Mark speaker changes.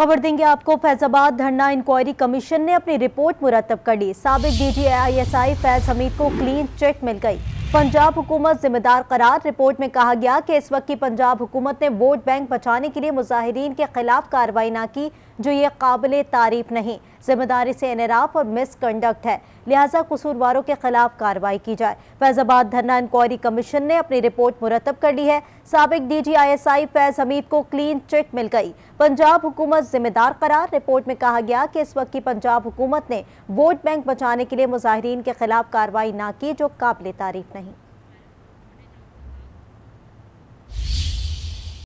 Speaker 1: खबर देंगे आपको फैजाबाद धरना इंक्वायरी कमीशन ने अपनी रिपोर्ट मुरतब कर ली सबक D G I S I Faiz Hamid को क्लीन चिट मिल गई पंजाब हुकूमत जिम्मेदार करार रिपोर्ट में कहा गया कि इस वक्त की पंजाब हुकूमत ने वोट बैंक बचाने के लिए मुजाहरीन के खिलाफ कार्रवाई ना की जो ये काबिल तारीफ नहीं जिम्मेदारी से इनराफ और मिसकंडक्ट है लिहाजा कसूरवारों के खिलाफ कार्रवाई की जाए फैजाबाद धरना इंक्वायरी कमीशन ने अपनी रिपोर्ट मुरतब कर ली है सबक D G I S I Faiz Hamid को क्लीन चिट मिल गई पंजाब हुकूमत जिम्मेदार करार रिपोर्ट में कहा गया कि इस वक्त की पंजाब हुकूमत ने वोट बैंक बचाने के लिए मुजाहरीन के खिलाफ कार्रवाई ना की जो काबिल तारीफ नहीं